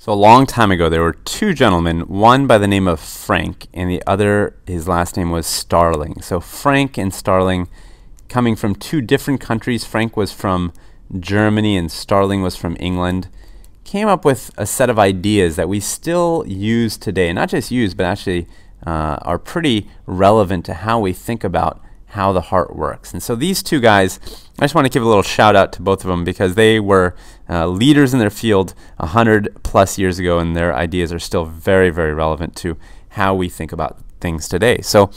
So a long time ago, there were two gentlemen, one by the name of Frank, and the other, his last name was Starling. So Frank and Starling, coming from two different countries, Frank was from Germany and Starling was from England, came up with a set of ideas that we still use today, not just use, but actually uh, are pretty relevant to how we think about how the Heart Works. And so these two guys, I just want to give a little shout out to both of them because they were uh, leaders in their field 100 plus years ago, and their ideas are still very, very relevant to how we think about things today. So,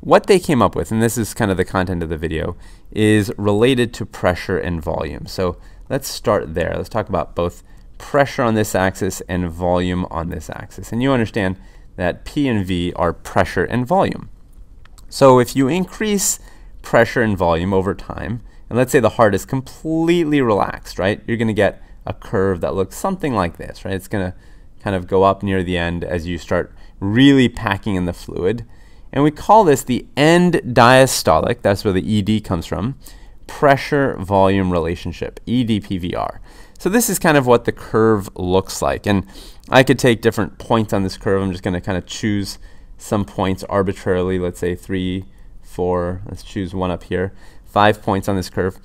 what they came up with, and this is kind of the content of the video, is related to pressure and volume. So, let's start there. Let's talk about both pressure on this axis and volume on this axis. And you understand that P and V are pressure and volume. So if you increase pressure and volume over time, and let's say the heart is completely relaxed, right? You're going to get a curve that looks something like this, right? It's going to kind of go up near the end as you start really packing in the fluid. And we call this the end diastolic, that's where the ED comes from, pressure volume relationship, EDPVR. So this is kind of what the curve looks like. And I could take different points on this curve. I'm just going to kind of choose some points arbitrarily, let's say three, four, let's choose one up here, five points on this curve.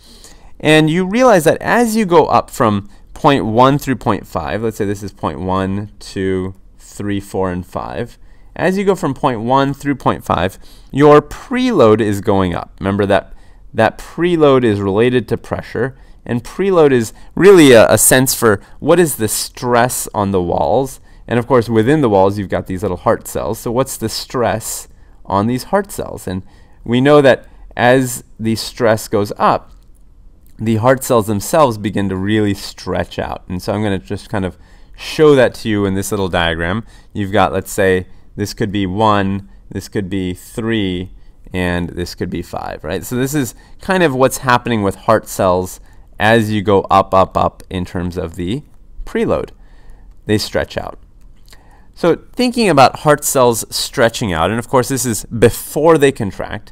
And you realize that as you go up from point 0.1 through point 0.5, let's say this is point 0.1, 2, 3, 4, and 5, as you go from point 0.1 through point 0.5, your preload is going up. Remember that that preload is related to pressure, and preload is really a, a sense for what is the stress on the walls and of course, within the walls, you've got these little heart cells. So what's the stress on these heart cells? And we know that as the stress goes up, the heart cells themselves begin to really stretch out. And so I'm going to just kind of show that to you in this little diagram. You've got, let's say, this could be 1, this could be 3, and this could be 5, right? So this is kind of what's happening with heart cells as you go up, up, up in terms of the preload. They stretch out. So thinking about heart cells stretching out, and of course this is before they contract,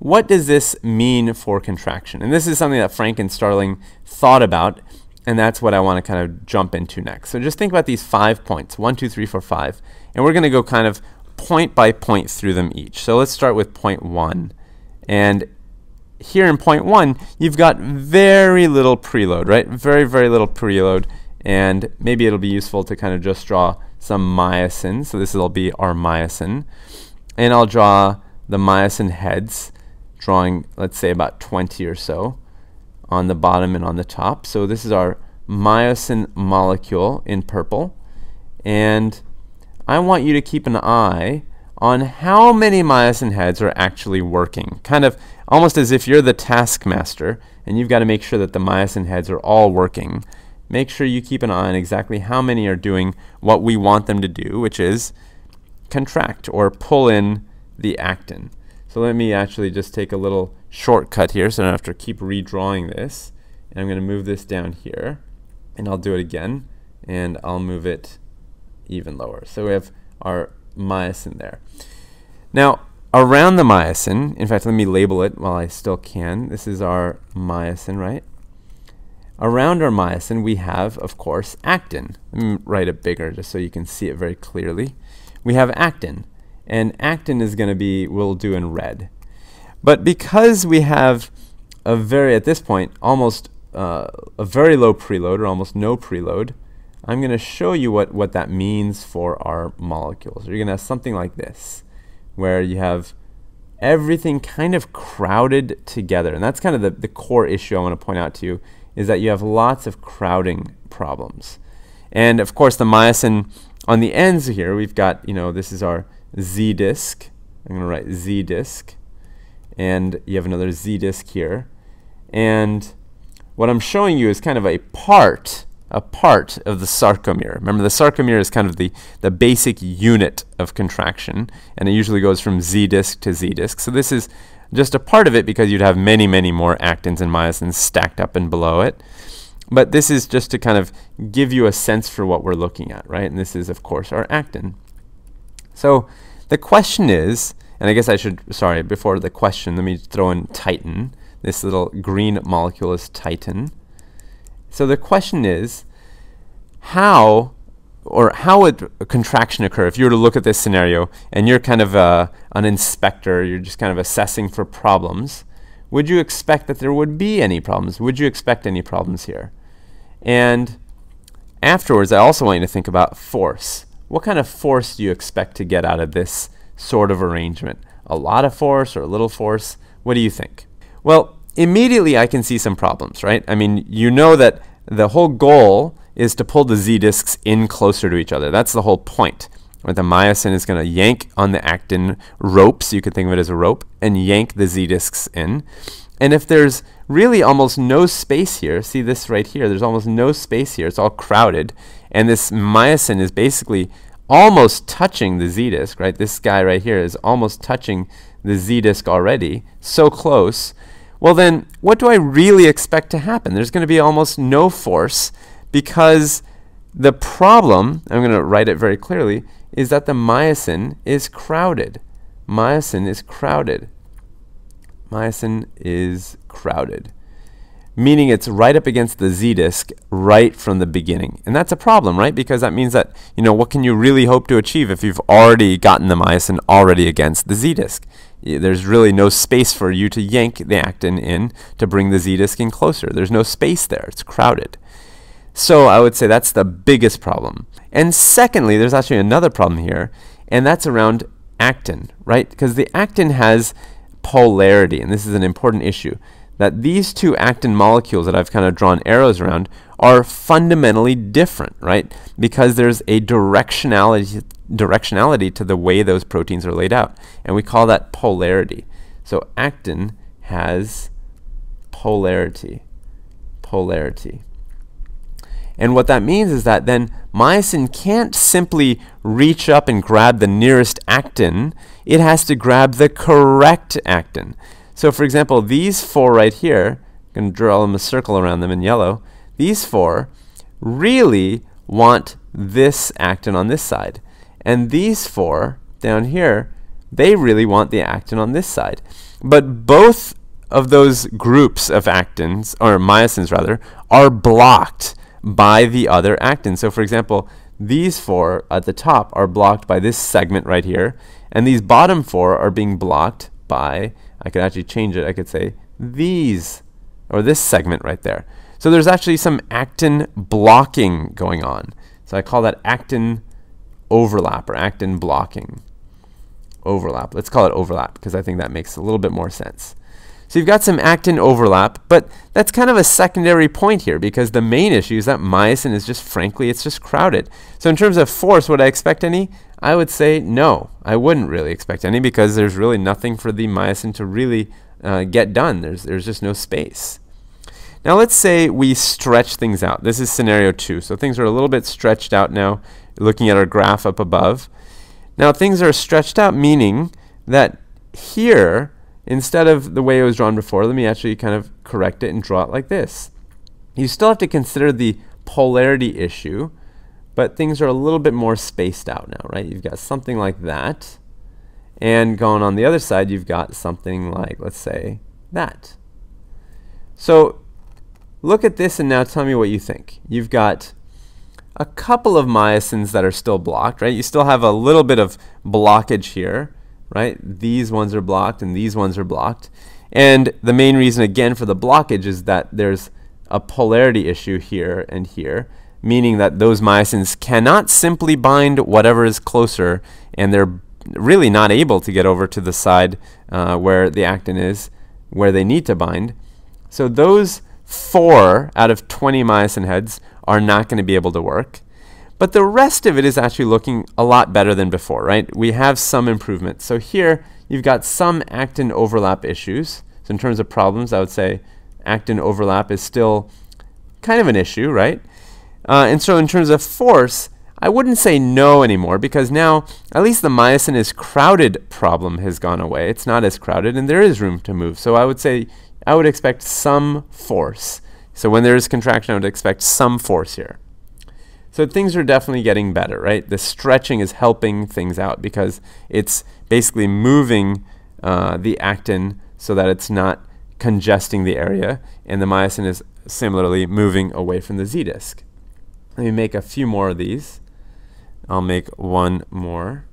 what does this mean for contraction? And this is something that Frank and Starling thought about, and that's what I want to kind of jump into next. So just think about these five points, one, two, three, four, five, and we're going to go kind of point by point through them each. So let's start with point one. And here in point one, you've got very little preload, right? Very, very little preload. And maybe it'll be useful to kind of just draw some myosin. So this will be our myosin. And I'll draw the myosin heads, drawing, let's say, about 20 or so on the bottom and on the top. So this is our myosin molecule in purple. And I want you to keep an eye on how many myosin heads are actually working. Kind of almost as if you're the taskmaster and you've got to make sure that the myosin heads are all working make sure you keep an eye on exactly how many are doing what we want them to do, which is contract or pull in the actin. So let me actually just take a little shortcut here so I don't have to keep redrawing this. And I'm going to move this down here and I'll do it again and I'll move it even lower. So we have our myosin there. Now around the myosin, in fact let me label it while I still can. This is our myosin, right? Around our myosin, we have, of course, actin. Let me write it bigger just so you can see it very clearly. We have actin, and actin is going to be, we'll do in red. But because we have a very, at this point, almost uh, a very low preload or almost no preload, I'm going to show you what, what that means for our molecules. You're going to have something like this, where you have everything kind of crowded together. And that's kind of the, the core issue I want to point out to you is that you have lots of crowding problems. And of course, the myosin on the ends here, we've got, you know, this is our Z disc. I'm going to write Z disc. And you have another Z disc here. And what I'm showing you is kind of a part, a part of the sarcomere. Remember, the sarcomere is kind of the, the basic unit of contraction, and it usually goes from Z disc to Z disc. So this is just a part of it because you'd have many, many more actins and myosins stacked up and below it. But this is just to kind of give you a sense for what we're looking at, right? And this is, of course, our actin. So the question is, and I guess I should, sorry, before the question, let me throw in titan. This little green molecule is titan. So the question is, how or how would a contraction occur if you were to look at this scenario and you're kind of a, uh, an inspector, you're just kind of assessing for problems, would you expect that there would be any problems? Would you expect any problems here? And afterwards, I also want you to think about force. What kind of force do you expect to get out of this sort of arrangement? A lot of force or a little force? What do you think? Well, immediately I can see some problems, right? I mean, you know that the whole goal is to pull the Z discs in closer to each other. That's the whole point. Where The myosin is going to yank on the actin ropes, you could think of it as a rope, and yank the Z discs in. And if there's really almost no space here, see this right here, there's almost no space here, it's all crowded, and this myosin is basically almost touching the Z disc, right? This guy right here is almost touching the Z disc already, so close. Well then, what do I really expect to happen? There's going to be almost no force because the problem, I'm going to write it very clearly, is that the myosin is crowded. Myosin is crowded. Myosin is crowded, meaning it's right up against the Z disk right from the beginning. And that's a problem, right? Because that means that, you know, what can you really hope to achieve if you've already gotten the myosin already against the Z disk? there's really no space for you to yank the actin in to bring the Z disk in closer. There's no space there. It's crowded. So I would say that's the biggest problem. And secondly, there's actually another problem here, and that's around actin, right? Because the actin has polarity, and this is an important issue, that these two actin molecules that I've kind of drawn arrows around are fundamentally different, right? Because there's a directionality, directionality to the way those proteins are laid out, and we call that polarity. So actin has polarity, polarity. And what that means is that then myosin can't simply reach up and grab the nearest actin, it has to grab the correct actin. So, for example, these four right here, I'm going to draw them a circle around them in yellow, these four really want this actin on this side. And these four down here, they really want the actin on this side. But both of those groups of actins, or myosins rather, are blocked by the other actin. So for example, these four at the top are blocked by this segment right here, and these bottom four are being blocked by, I could actually change it, I could say these, or this segment right there. So there's actually some actin blocking going on. So I call that actin overlap or actin blocking. Overlap. Let's call it overlap because I think that makes a little bit more sense. So you've got some actin overlap, but that's kind of a secondary point here because the main issue is that myosin is just, frankly, it's just crowded. So in terms of force, would I expect any? I would say no, I wouldn't really expect any because there's really nothing for the myosin to really uh, get done. There's, there's just no space. Now let's say we stretch things out. This is scenario two. So things are a little bit stretched out now, looking at our graph up above. Now things are stretched out, meaning that here instead of the way it was drawn before, let me actually kind of correct it and draw it like this. You still have to consider the polarity issue, but things are a little bit more spaced out now, right? You've got something like that, and going on the other side, you've got something like, let's say, that. So look at this and now tell me what you think. You've got a couple of myosins that are still blocked, right? You still have a little bit of blockage here, right? These ones are blocked and these ones are blocked. And the main reason, again, for the blockage is that there's a polarity issue here and here, meaning that those myosins cannot simply bind whatever is closer, and they're really not able to get over to the side uh, where the actin is, where they need to bind. So those four out of 20 myosin heads are not going to be able to work. But the rest of it is actually looking a lot better than before, right? We have some improvement. So here, you've got some actin overlap issues. So in terms of problems, I would say actin overlap is still kind of an issue, right? Uh, and so in terms of force, I wouldn't say no anymore because now at least the myosin is crowded problem has gone away. It's not as crowded and there is room to move. So I would say I would expect some force. So when there is contraction, I would expect some force here. So things are definitely getting better, right? The stretching is helping things out because it's basically moving uh, the actin so that it's not congesting the area, and the myosin is similarly moving away from the Z disc. Let me make a few more of these. I'll make one more,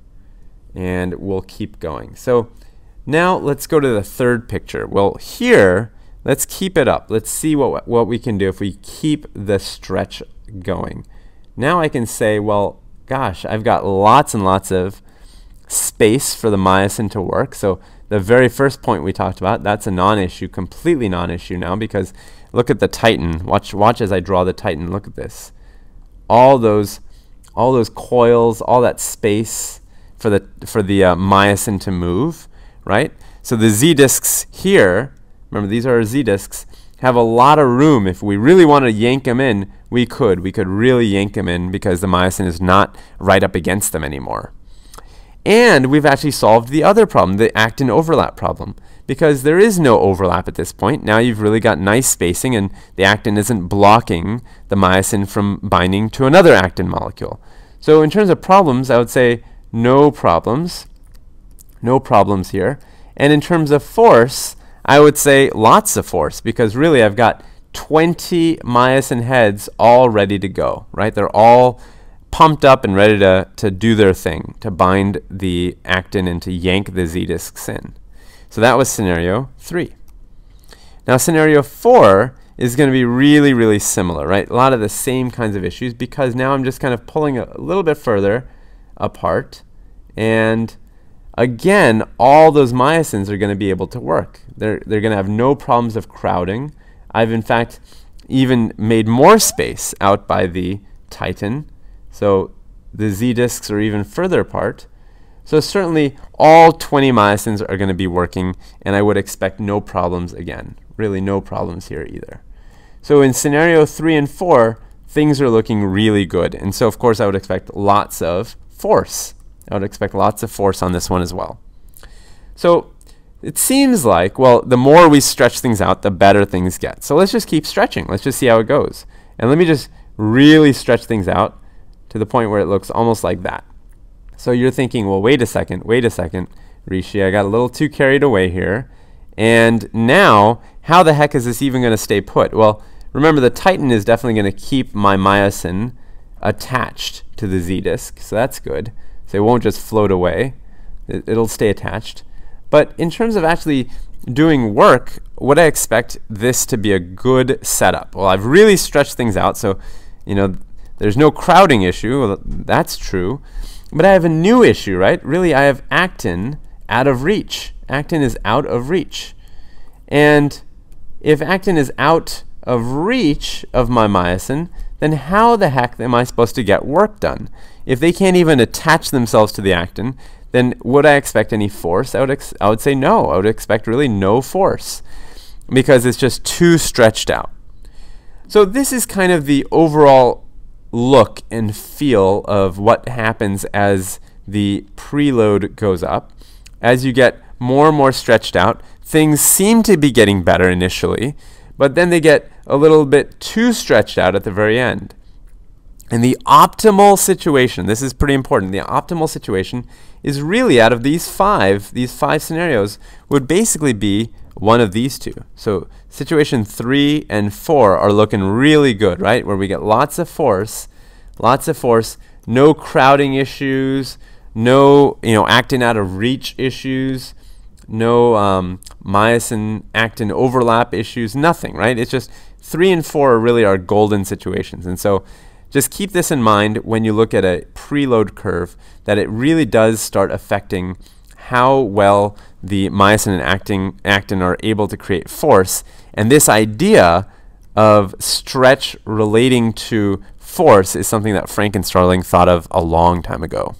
and we'll keep going. So now let's go to the third picture. Well, here, let's keep it up. Let's see what, what we can do if we keep the stretch going. Now I can say, well, gosh, I've got lots and lots of space for the myosin to work. So the very first point we talked about, that's a non-issue, completely non-issue now because look at the titan. Watch, watch as I draw the titan. Look at this. All those, all those coils, all that space for the for the uh, myosin to move, right? So the Z discs here, remember these are our Z discs, have a lot of room. If we really want to yank them in, we could. We could really yank them in because the myosin is not right up against them anymore. And we've actually solved the other problem, the actin overlap problem, because there is no overlap at this point. Now you've really got nice spacing, and the actin isn't blocking the myosin from binding to another actin molecule. So in terms of problems, I would say no problems. No problems here. And in terms of force, I would say lots of force, because really I've got 20 myosin heads all ready to go, right? They're all pumped up and ready to, to do their thing, to bind the actin and to yank the Z discs in. So that was scenario three. Now, scenario four is going to be really, really similar, right? A lot of the same kinds of issues because now I'm just kind of pulling a, little bit further apart. And again, all those myosins are going to be able to work. They're, they're going to have no problems of crowding I've in fact even made more space out by the Titan. So the Z disks are even further apart. So certainly all 20 myosins are going to be working and I would expect no problems again. Really no problems here either. So in scenario 3 and 4, things are looking really good. And so of course I would expect lots of force. I would expect lots of force on this one as well. So it seems like, well, the more we stretch things out, the better things get. So let's just keep stretching. Let's just see how it goes. And let me just really stretch things out to the point where it looks almost like that. So you're thinking, well, wait a second, wait a second, Rishi, I got a little too carried away here. And now, how the heck is this even going to stay put? Well, remember the Titan is definitely going to keep my myosin attached to the Z disk, so that's good. So it won't just float away. It, it'll stay attached. But in terms of actually doing work, would I expect this to be a good setup? Well, I've really stretched things out, so you know, there's no crowding issue. That's true. But I have a new issue, right? Really, I have actin out of reach. Actin is out of reach. And if actin is out of reach of my myosin, then how the heck am I supposed to get work done? If they can't even attach themselves to the actin, then would I expect any force? I would, ex- I would say no. I would expect really no force because it's just too stretched out. So, this is kind of the overall look and feel of what happens as the preload goes up. As you get more and more stretched out, things seem to be getting better initially, but then they get a little bit too stretched out at the very end. In the optimal situation, this is pretty important, the optimal situation is really out of these five, these five scenarios would basically be one of these two. So situation three and four are looking really good, right? Where we get lots of force, lots of force, no crowding issues, no you know actin out of reach issues, no um, myosin actin overlap issues, nothing, right? It's just three and four are really our golden situations. And so just keep this in mind when you look at a preload curve that it really does start affecting how well the myosin and actin, actin are able to create force. And this idea of stretch relating to force is something that Frank and Starling thought of a long time ago.